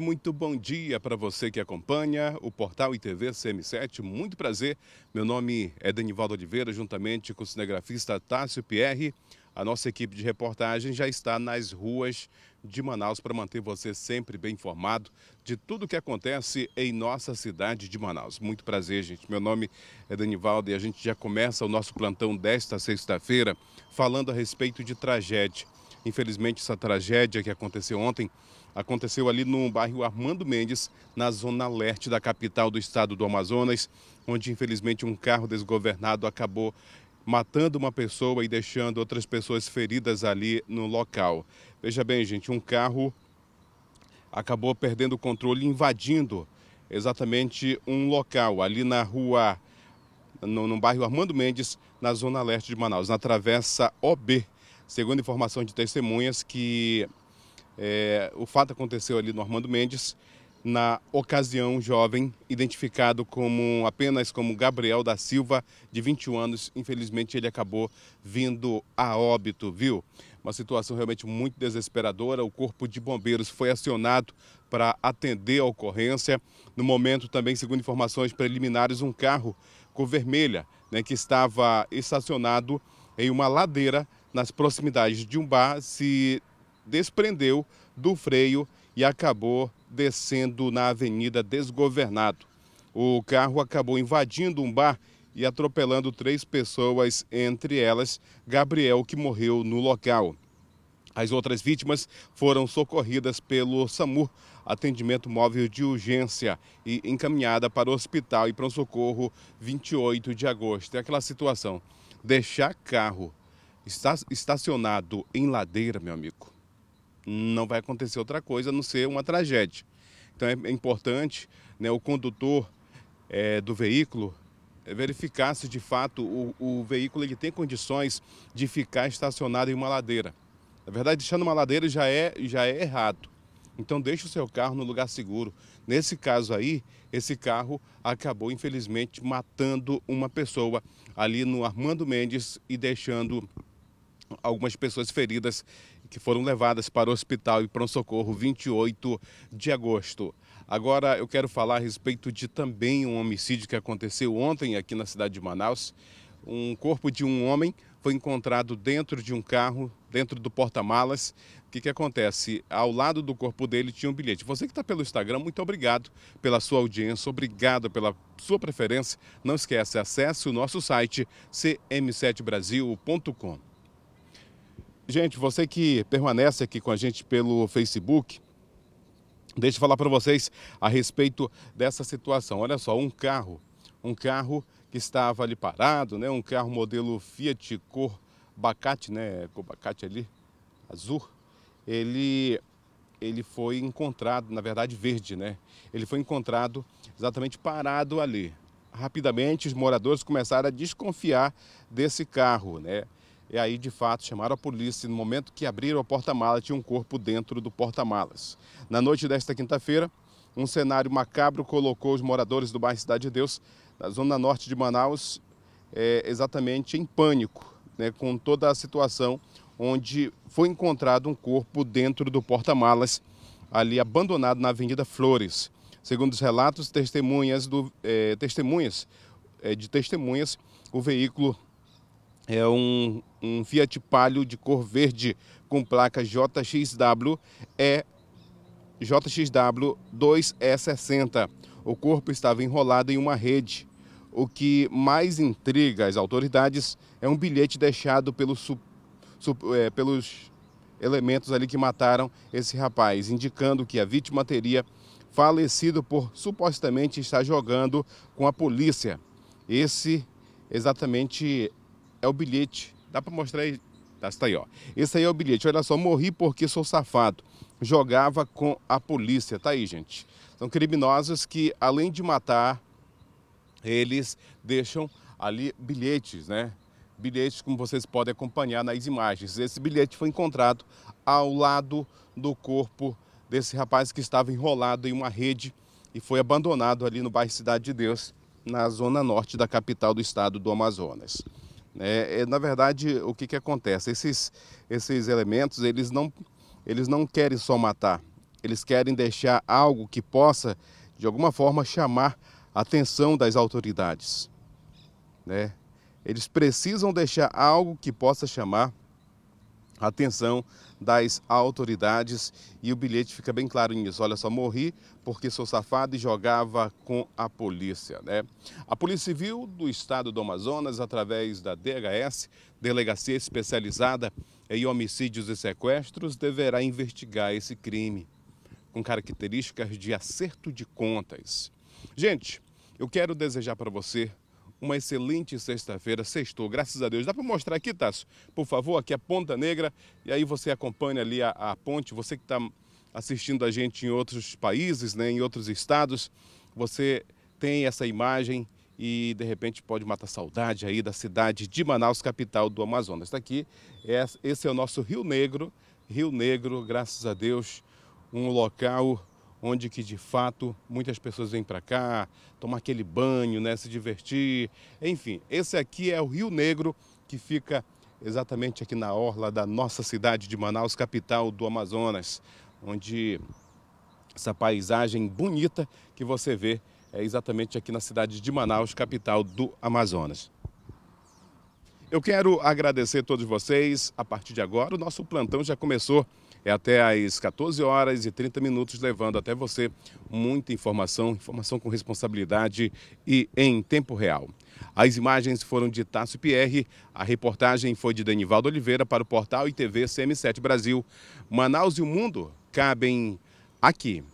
Muito bom dia para você que acompanha o portal ITV CM7. Muito prazer. Meu nome é Denivaldo Oliveira, juntamente com o cinegrafista Tássio Pierre. A nossa equipe de reportagem já está nas ruas de Manaus para manter você sempre bem informado de tudo o que acontece em nossa cidade de Manaus. Muito prazer, gente. Meu nome é Denivaldo e a gente já começa o nosso plantão desta sexta-feira falando a respeito de tragédia. Infelizmente, essa tragédia que aconteceu ontem aconteceu ali no bairro Armando Mendes, na zona leste da capital do estado do Amazonas, onde infelizmente um carro desgovernado acabou matando uma pessoa e deixando outras pessoas feridas ali no local. Veja bem, gente, um carro acabou perdendo o controle, invadindo exatamente um local ali na rua, no, no bairro Armando Mendes, na zona leste de Manaus, na travessa OB segundo informações de testemunhas, que é, o fato aconteceu ali no Armando Mendes. Na ocasião, um jovem identificado como apenas como Gabriel da Silva, de 21 anos, infelizmente ele acabou vindo a óbito, viu? Uma situação realmente muito desesperadora. O corpo de bombeiros foi acionado para atender a ocorrência. No momento, também, segundo informações preliminares, um carro cor vermelha, né, que estava estacionado em uma ladeira nas proximidades de um bar, se desprendeu do freio e acabou descendo na avenida desgovernado. O carro acabou invadindo um bar e atropelando três pessoas, entre elas Gabriel, que morreu no local. As outras vítimas foram socorridas pelo SAMU, atendimento móvel de urgência, e encaminhada para o hospital e para um socorro 28 de agosto. É aquela situação, deixar carro estacionado em ladeira, meu amigo, não vai acontecer outra coisa a não ser uma tragédia. Então é, é importante né, o condutor é, do veículo é, verificar se de fato o, o, veículo ele tem condições de ficar estacionado em uma ladeira. Na verdade, deixar numa ladeira já é, já é errado. Então deixe o seu carro no lugar seguro. Nesse caso aí, esse carro acabou infelizmente matando uma pessoa ali no Armando Mendes e deixando algumas pessoas feridas que foram levadas para o hospital e para um socorro 28 de agosto. Agora eu quero falar a respeito de também um homicídio que aconteceu ontem aqui na cidade de Manaus. Um corpo de um homem foi encontrado dentro de um carro, dentro do porta-malas. O que, que acontece? Ao lado do corpo dele tinha um bilhete. Você que está pelo Instagram, muito obrigado pela sua audiência, obrigado pela sua preferência. Não esquece, acesse o nosso site cm7brasil.com. Gente, você que permanece aqui com a gente pelo Facebook, deixa eu falar para vocês a respeito dessa situação. Olha só, um carro, um carro que estava ali parado, né? Um carro modelo Fiat cor bacate, né? Cor bacate ali, azul. Ele ele foi encontrado, na verdade verde, né? Ele foi encontrado exatamente parado ali. Rapidamente os moradores começaram a desconfiar desse carro, né? E aí, de fato, chamaram a polícia. E no momento que abriram a porta-mala, tinha um corpo dentro do porta-malas. Na noite desta quinta-feira, um cenário macabro colocou os moradores do bairro Cidade de Deus, na zona norte de Manaus, é, exatamente em pânico, né, com toda a situação onde foi encontrado um corpo dentro do porta-malas, ali abandonado na Avenida Flores. Segundo os relatos, testemunhas, do, é, testemunhas é, de testemunhas, o veículo é um, um Fiat Palio de cor verde com placa JXW é JXW 2E60. O corpo estava enrolado em uma rede. O que mais intriga as autoridades é um bilhete deixado pelo su, su, é, pelos elementos ali que mataram esse rapaz, indicando que a vítima teria falecido por supostamente estar jogando com a polícia. Esse exatamente é o bilhete. Dá para mostrar aí? Tá, está aí, ó. Esse aí é o bilhete. Olha só, morri porque sou safado. Jogava com a polícia. Tá aí, gente. São criminosos que, além de matar, eles deixam ali bilhetes, né? Bilhetes, como vocês podem acompanhar nas imagens. Esse bilhete foi encontrado ao lado do corpo desse rapaz que estava enrolado em uma rede e foi abandonado ali no bairro Cidade de Deus, na zona norte da capital do estado do Amazonas. É, é, na verdade, o que, que acontece? Esses, esses elementos, eles não, eles não querem só matar, eles querem deixar algo que possa, de alguma forma, chamar a atenção das autoridades. Né? Eles precisam deixar algo que possa chamar atenção das autoridades e o bilhete fica bem claro nisso. Olha só, morri porque sou safado e jogava com a polícia, né? A Polícia Civil do Estado do Amazonas, através da DHS, Delegacia Especializada em Homicídios e Sequestros, deverá investigar esse crime com características de acerto de contas. Gente, eu quero desejar para você uma excelente sexta-feira, sextou, graças a Deus. Dá para mostrar aqui, Tasso? Por favor, aqui a Ponta Negra, e aí você acompanha ali a, a ponte, você que está assistindo a gente em outros países, né, em outros estados, você tem essa imagem e de repente pode matar saudade aí da cidade de Manaus, capital do Amazonas. Está aqui, é, esse é o nosso Rio Negro, Rio Negro, graças a Deus, um local onde que de fato muitas pessoas vêm para cá, tomar aquele banho, né, se divertir. Enfim, esse aqui é o Rio Negro que fica exatamente aqui na orla da nossa cidade de Manaus, capital do Amazonas, onde essa paisagem bonita que você vê é exatamente aqui na cidade de Manaus, capital do Amazonas. Eu quero agradecer a todos vocês. A partir de agora, o nosso plantão já começou. É até às 14 horas e 30 minutos, levando até você muita informação, informação com responsabilidade e em tempo real. As imagens foram de Tássio Pierre, a reportagem foi de Danivaldo Oliveira para o portal ITV CM7 Brasil. Manaus e o mundo cabem aqui.